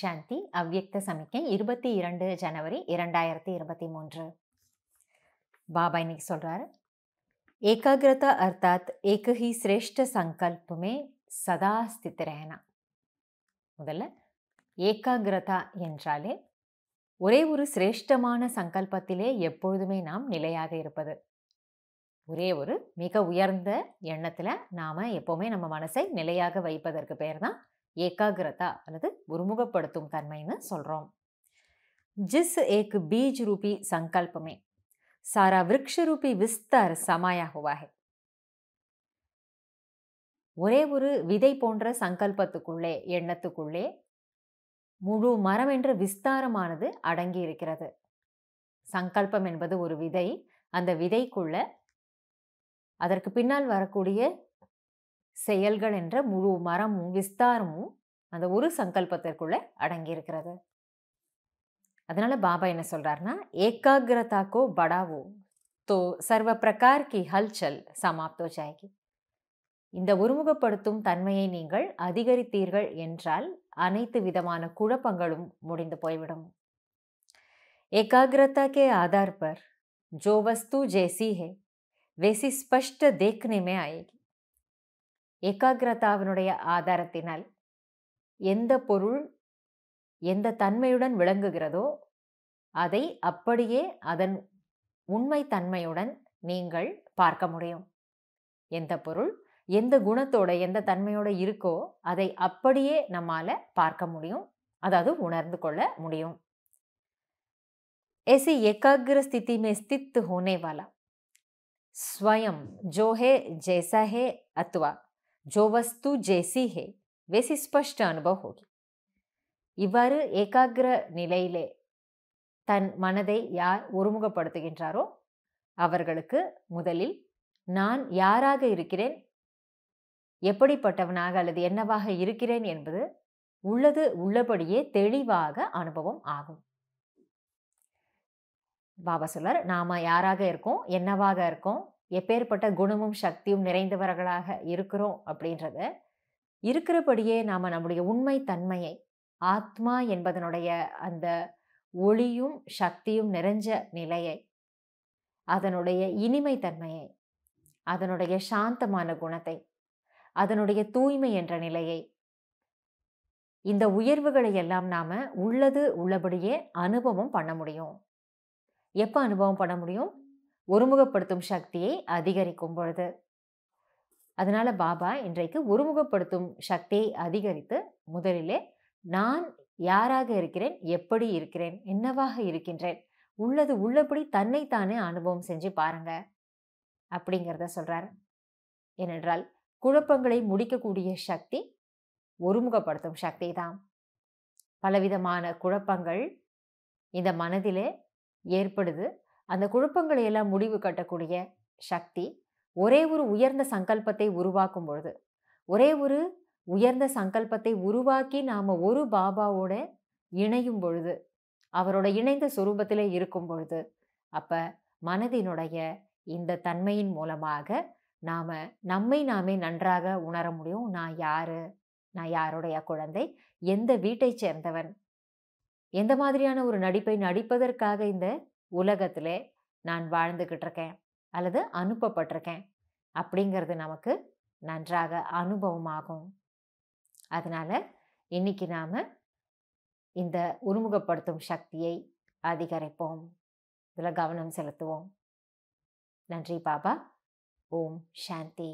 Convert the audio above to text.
சாந்தி அவ்வியக்த சமிக்கை இருபத்தி இரண்டு ஜனவரி இரண்டாயிரத்தி இருபத்தி மூன்று பாபா இன்னைக்கு சொல்கிறாரு ஏகாகிரதா அர்த்தாத் ஏக சிரேஷ்ட சங்கல்பமே சதா முதல்ல ஏகாகிரதா என்றாலே ஒரே ஒரு சிரேஷ்டமான சங்கல்பத்திலே எப்பொழுதுமே நாம் நிலையாக இருப்பது ஒரே ஒரு மிக உயர்ந்த எண்ணத்தில் நாம் எப்போவுமே நம்ம மனசை நிலையாக வைப்பதற்கு பேர் தான் ஏகாகிரதா அல்லது ஒருமுகப்படுத்தும் தன்மைன்னு சொல்கிறோம் ஜிஸ் ஏக் பீஜ் ரூபி சங்கல்பமே சாரா விரக்ஷ ரூபி விஸ்தார் சமாயா ஒரே ஒரு விதை போன்ற சங்கல்பத்துக்குள்ளே எண்ணத்துக்குள்ளே முழு மரம் என்ற விஸ்தாரமானது அடங்கி இருக்கிறது சங்கல்பம் என்பது ஒரு விதை அந்த விதைக்குள்ள அதற்கு பின்னால் வரக்கூடிய செயல்கள் என்ற முழு மரமும் விஸ்தாரமும் அந்த ஒரு சங்கல்பத்திற்குள்ளே அடங்கியிருக்கிறது அதனால பாபா என்ன சொல்கிறாருன்னா ஏகாகிரதாக்கோ படாவோ தோ சர்வ பிரகார் கி ஹல்ச்சல் சமாப்தோ ஜாயகி இந்த ஒருமுகப்படுத்தும் தன்மையை நீங்கள் அதிகரித்தீர்கள் என்றால் அனைத்து விதமான குழப்பங்களும் முடிந்து போய்விடும் एकाग्रता கே ஆதார் பர் ஜோ வஸ்து जैसी ஹே वैसी ஸ்பஷ்ட देखने में ஏகாகிரதாவினுடைய ஆதாரத்தினால் எந்த பொருள் எந்த தன்மையுடன் விளங்குகிறதோ அதை அப்படியே அதன் உண்மை தன்மையுடன் நீங்கள் பார்க்க முடியும் எந்த பொருள் எந்த குணத்தோட எந்த தன்மையோட இருக்கோ அதை அப்படியே நம்மால பார்க்க முடியும் அதாவது உணர்ந்து கொள்ள முடியும் எசி ஏகாகிர ஸ்தித்தி மே ஸ்தித்து होने वाला स्वयं जो है जो वस्तु जैसी है वैसी ஸ்பஷ்ட अनुभव होगी இவ்வாறு ஏகாகிர நிலையிலே தன் மனதை யார் ஒருமுகப்படுத்துகின்றாரோ அவர்களுக்கு முதலில் நான் யாராக இருக்கிறேன் எப்படிப்பட்டவனாக அல்லது என்னவாக இருக்கிறேன் என்பது உள்ளது உள்ளபடியே தெளிவாக அனுபவம் ஆகும் பாபா சொல்லர் நாம் யாராக இருக்கோம் என்னவாக இருக்கோம் எப்பேற்பட்ட குணமும் சக்தியும் நிறைந்தவர்களாக இருக்கிறோம் அப்படின்றத இருக்கிறபடியே நாம் நம்முடைய உண்மை தன்மையை ஆத்மா என்பதனுடைய அந்த ஒளியும் சக்தியும் நிறைஞ்ச நிலையை அதனுடைய இனிமை தன்மையை அதனுடைய சாந்தமான குணத்தை அதனுடைய தூய்மை என்ற நிலையை இந்த உயர்வுகளை எல்லாம் நாம் உள்ளது உள்ளபடியே அனுபவம் பண்ண முடியும் எப்போ அனுபவம் பண்ண முடியும் ஒருமுகப்படுத்தும் சக்தியை அதிகரிக்கும் பொழுது அதனால பாபா இன்றைக்கு ஒருமுகப்படுத்தும் சக்தியை அதிகரித்து முதலிலே நான் யாராக இருக்கிறேன் எப்படி இருக்கிறேன் என்னவாக இருக்கின்றேன் உள்ளது உள்ளபடி தன்னைத்தானே அனுபவம் செஞ்சு பாருங்க அப்படிங்கிறத சொல்றார் ஏனென்றால் குழப்பங்களை முடிக்கக்கூடிய சக்தி ஒருமுகப்படுத்தும் சக்தி தான் பலவிதமான குழப்பங்கள் இந்த மனதிலே ஏற்படுது அந்த குழப்பங்களை எல்லாம் முடிவு கட்டக்கூடிய சக்தி ஒரே ஒரு உயர்ந்த சங்கல்பத்தை உருவாக்கும் பொழுது ஒரே ஒரு உயர்ந்த சங்கல்பத்தை உருவாக்கி நாம் ஒரு பாபாவோட இணையும் பொழுது அவரோட இணைந்த சுரூபத்தில் இருக்கும் பொழுது அப்போ மனதினுடைய இந்த தன்மையின் மூலமாக நாம் நம்மை நாமே நன்றாக உணர முடியும் நான் யார் நான் யாருடைய குழந்தை எந்த வீட்டை சேர்ந்தவன் எந்த மாதிரியான ஒரு நடிப்பை நடிப்பதற்காக இந்த உலகத்திலே நான் வாழ்ந்துக்கிட்டு இருக்கேன் அல்லது அனுப்பப்பட்டிருக்கேன் அப்படிங்கிறது நமக்கு நன்றாக அனுபவமாகும் அதனால் இன்னைக்கு நாம் இந்த உருமுகப்படுத்தும் சக்தியை அதிகரிப்போம் இதில் கவனம் செலுத்துவோம் நன்றி பாபா ஓம் சாந்தி